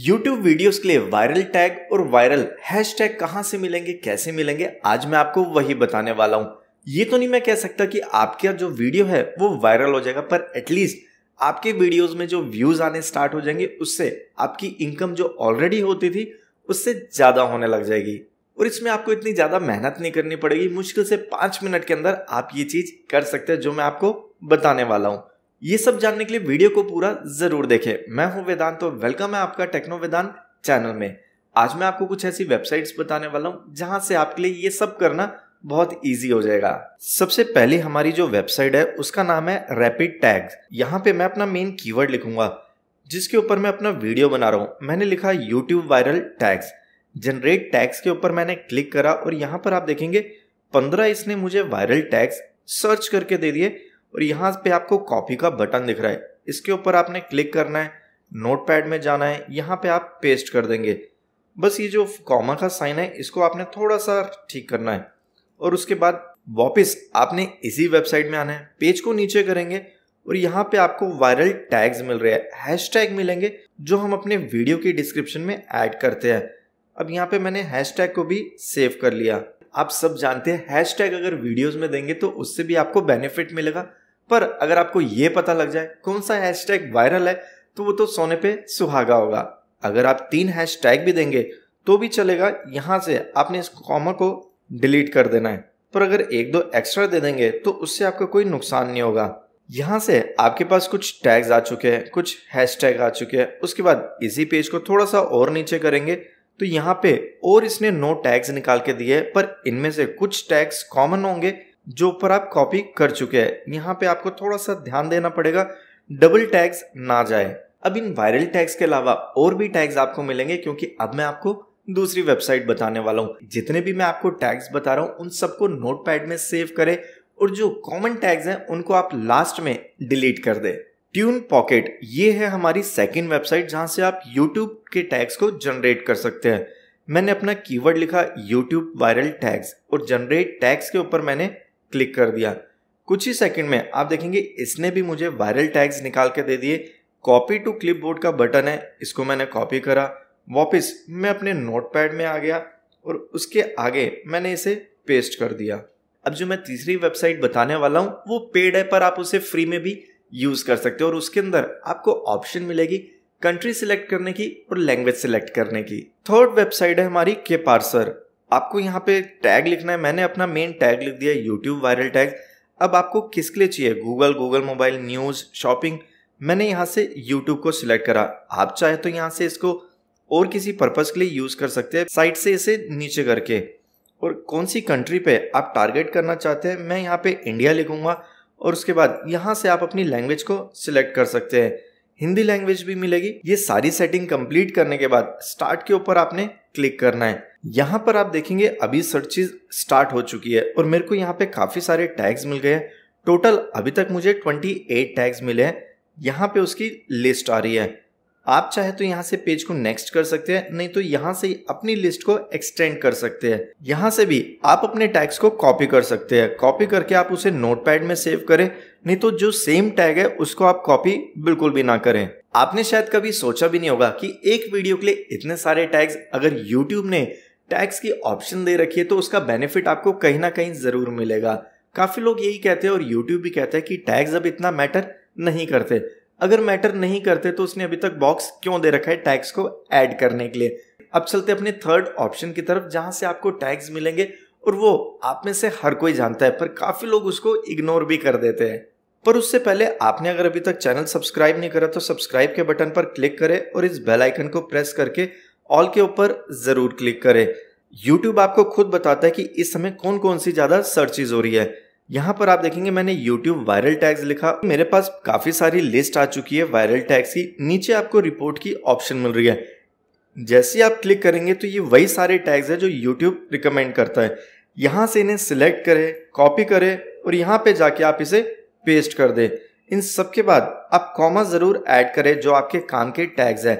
YouTube videos के लिए viral tag और वायरल हैश टैग कहाँ से मिलेंगे कैसे मिलेंगे आज मैं आपको वही बताने वाला हूँ ये तो नहीं मैं कह सकता कि आपका जो वीडियो है वो वायरल हो जाएगा पर एटलीस्ट आपके वीडियोस में जो व्यूज आने स्टार्ट हो जाएंगे उससे आपकी इनकम जो ऑलरेडी होती थी उससे ज़्यादा होने लग जाएगी और इसमें आपको इतनी ज़्यादा मेहनत नहीं करनी पड़ेगी मुश्किल से पांच मिनट के अंदर आप ये चीज़ कर सकते हैं जो मैं आपको बताने वाला हूँ ये सब जानने के लिए वीडियो को पूरा जरूर देखें मैं हूं वेदांत तो वेलकम है आपका टेक्नो वेदांत चैनल में आज मैं आपको कुछ ऐसी वेबसाइट्स बताने वाला हूं जहां से आपके लिए ये सब करना बहुत इजी हो जाएगा सबसे पहले हमारी जो वेबसाइट है उसका नाम है रैपिड टैग यहाँ पे मैं अपना मेन कीवर्ड लिखूंगा जिसके ऊपर मैं अपना वीडियो बना रहा हूँ मैंने लिखा YouTube viral tags generate tags के ऊपर मैंने क्लिक करा और यहाँ पर आप देखेंगे पंद्रह इसने मुझे वायरल टैग्स सर्च करके दे दिए और यहाँ पे आपको कॉपी का बटन दिख रहा है इसके ऊपर आपने क्लिक करना है नोट पैड में जाना है यहाँ पे आप पेस्ट कर देंगे बस ये जो कॉमा का साइन है इसको आपने थोड़ा सा ठीक करना है और उसके बाद वापस आपने इसी वेबसाइट में आना है पेज को नीचे करेंगे और यहाँ पे आपको वायरल टैग्स मिल रहे हैं हैश टैग मिलेंगे जो हम अपने वीडियो की डिस्क्रिप्शन में ऐड करते हैं अब यहाँ पे मैंने हैश टैग को भी सेव कर लिया आप सब जानते हैं हैश टैग अगर वीडियोज में देंगे तो उससे भी आपको बेनिफिट मिलेगा पर अगर आपको ये पता लग जाए कौन सा हैशटैग वायरल है तो वो तो सोने पे सुहागा होगा अगर आप तीन हैशटैग भी देंगे तो भी चलेगा यहाँ से आपने इस कॉमा को डिलीट कर देना है पर अगर एक दो एक्स्ट्रा दे देंगे तो उससे आपका कोई नुकसान नहीं होगा यहाँ से आपके पास कुछ टैग्स आ चुके हैं कुछ हैशटैग आ चुके हैं उसके बाद इसी पेज को थोड़ा सा और नीचे करेंगे तो यहाँ पे और इसने नो टैग्स निकाल के दिए पर इनमें से कुछ टैग्स कॉमन होंगे जो ऊपर आप कॉपी कर चुके हैं यहाँ पे आपको थोड़ा सा ध्यान देना पड़ेगा डबल टैग्स ना जाए अब इन वायरल टैग्स के अलावा और भी टैग्स आपको मिलेंगे क्योंकि अब मैं आपको दूसरी वेबसाइट बताने वाला हूँ जितने भी मैं आपको टैग्स बता रहा हूँ उन सबको नोटपैड में सेव करें और जो कॉमन टैग्स हैं उनको आप लास्ट में डिलीट कर दें ट्यून पॉकेट ये है हमारी सेकेंड वेबसाइट जहाँ से आप यूट्यूब के टैग्स को जनरेट कर सकते हैं मैंने अपना कीवर्ड लिखा यूट्यूब वायरल टैग्स और जनरेट टैग्स के ऊपर मैंने क्लिक कर दिया कुछ ही सेकंड में आप देखेंगे इसने भी मुझे वायरल टैग्स निकाल के दे दिए कॉपी टू क्लिपबोर्ड का बटन है इसको मैंने कॉपी करा वापस मैं अपने नोटपैड में आ गया और उसके आगे मैंने इसे पेस्ट कर दिया अब जो मैं तीसरी वेबसाइट बताने वाला हूँ वो पेड है पर आप उसे फ्री में भी यूज़ कर सकते हो और उसके अंदर आपको ऑप्शन मिलेगी कंट्री सिलेक्ट करने की और लैंग्वेज सिलेक्ट करने की थर्ड वेबसाइट है हमारी के पार्सर आपको यहाँ पे टैग लिखना है मैंने अपना मेन टैग लिख दिया यूट्यूब वायरल टैग अब आपको किसके लिए चाहिए Google Google mobile news shopping मैंने यहाँ से यूट्यूब को सिलेक्ट करा आप चाहे तो यहाँ से इसको और किसी पर्पज़ के लिए यूज़ कर सकते हैं साइट से इसे नीचे करके और कौन सी कंट्री पे आप टारगेट करना चाहते हैं मैं यहाँ पे इंडिया लिखूँगा और उसके बाद यहाँ से आप अपनी लैंग्वेज को सिलेक्ट कर सकते हैं हिंदी लैंग्वेज भी मिलेगी ये सारी सेटिंग कंप्लीट करने के बाद स्टार्ट के ऊपर आपने क्लिक करना है यहाँ पर आप देखेंगे अभी सर्चिज स्टार्ट हो चुकी है और मेरे को यहाँ पे काफ़ी सारे टैग्स मिल गए हैं टोटल अभी तक मुझे 28 टैग्स मिले हैं यहाँ पे उसकी लिस्ट आ रही है आप चाहे तो यहाँ से पेज को नेक्स्ट कर सकते हैं नहीं तो यहाँ से अपनी लिस्ट को एक्सटेंड कर सकते हैं यहाँ से भी आप अपने टैग्स को कॉपी कर सकते हैं कॉपी करके आप उसे नोटपैड में सेव करें नहीं तो जो सेम टैग है उसको आप कॉपी बिल्कुल भी ना करें आपने शायद कभी सोचा भी नहीं होगा कि एक वीडियो के लिए इतने सारे टैग्स अगर यूट्यूब ने टैग्स की ऑप्शन दे रखी है तो उसका बेनिफिट आपको कहीं ना कहीं जरूर मिलेगा काफी लोग यही कहते हैं और यूट्यूब भी कहते हैं कि टैग्स अब इतना मैटर नहीं करते अगर मैटर नहीं करते तो उसने अभी तक बॉक्स क्यों दे रखा है टैक्स को ऐड करने के लिए अब चलते अपने थर्ड ऑप्शन की तरफ जहां से आपको टैक्स मिलेंगे और वो आप में से हर कोई जानता है पर काफी लोग उसको इग्नोर भी कर देते हैं पर उससे पहले आपने अगर अभी तक चैनल सब्सक्राइब नहीं करा तो सब्सक्राइब के बटन पर क्लिक करें और इस बेल आइकन को प्रेस करके ऑल के ऊपर जरूर क्लिक करें यूट्यूब आपको खुद बताता है कि इस समय कौन कौन सी ज्यादा सर्चिज हो रही है यहाँ पर आप देखेंगे मैंने YouTube वायरल टैग्स लिखा मेरे पास काफ़ी सारी लिस्ट आ चुकी है वायरल टैग्स की नीचे आपको रिपोर्ट की ऑप्शन मिल रही है जैसे आप क्लिक करेंगे तो ये वही सारे टैग्स है जो यूट्यूब रिकमेंड करता है यहां से इन्हें सिलेक्ट करें कॉपी करें और यहाँ पे जाके आप इसे पेस्ट कर दें इन सब के बाद आप कॉमा ज़रूर ऐड करें जो आपके काम के टैग्स हैं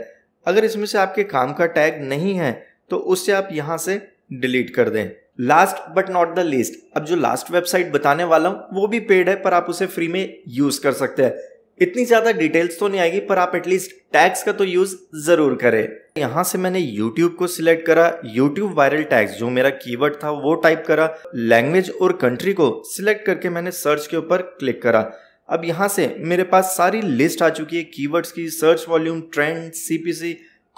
अगर इसमें से आपके काम का टैग नहीं है तो उससे आप यहाँ से डिलीट कर दें last but not the least अब जो लास्ट वेबसाइट बताने वाला हूँ वो भी पेड है पर आप उसे फ्री में यूज कर सकते हैं इतनी ज्यादा डिटेल्स तो नहीं आएगी पर आप एटलीस्ट टैग्स का तो यूज जरूर करें यहां से मैंने YouTube को सिलेक्ट करा YouTube वायरल टैग्स जो मेरा कीवर्ड था वो टाइप करा लैंग्वेज और कंट्री को सिलेक्ट करके मैंने सर्च के ऊपर क्लिक करा अब यहाँ से मेरे पास सारी लिस्ट आ चुकी है कीवर्ड्स की search volume trend CPC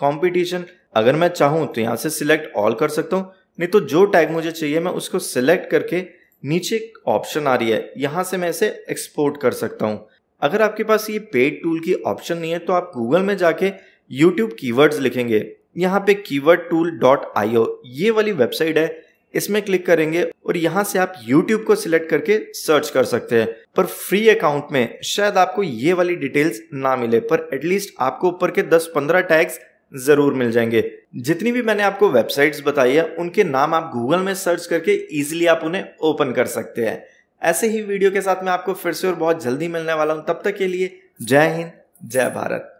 competition अगर मैं चाहूँ तो यहां से सिलेक्ट ऑल कर सकता हूँ नहीं तो जो टैग मुझे चाहिए मैं उसको सिलेक्ट करके नीचे एक ऑप्शन आ रही है यहाँ से मैं इसे एक्सपोर्ट कर सकता हूँ अगर आपके पास ये पेड टूल की ऑप्शन नहीं है तो आप गूगल में जाके यूट्यूब कीवर्ड्स लिखेंगे यहाँ पे कीवर्ड टूल डॉट आईओ ये वाली वेबसाइट है इसमें क्लिक करेंगे और यहाँ से आप YouTube को सिलेक्ट करके सर्च कर सकते हैं पर फ्री अकाउंट में शायद आपको ये वाली डिटेल्स ना मिले पर एटलीस्ट आपको ऊपर के 10-15 टैग्स ज़रूर मिल जाएंगे जितनी भी मैंने आपको वेबसाइट्स बताई है उनके नाम आप गूगल में सर्च करके इजीली आप उन्हें ओपन कर सकते हैं ऐसे ही वीडियो के साथ मैं आपको फिर से और बहुत जल्दी मिलने वाला हूं तब तक के लिए जय हिंद जय भारत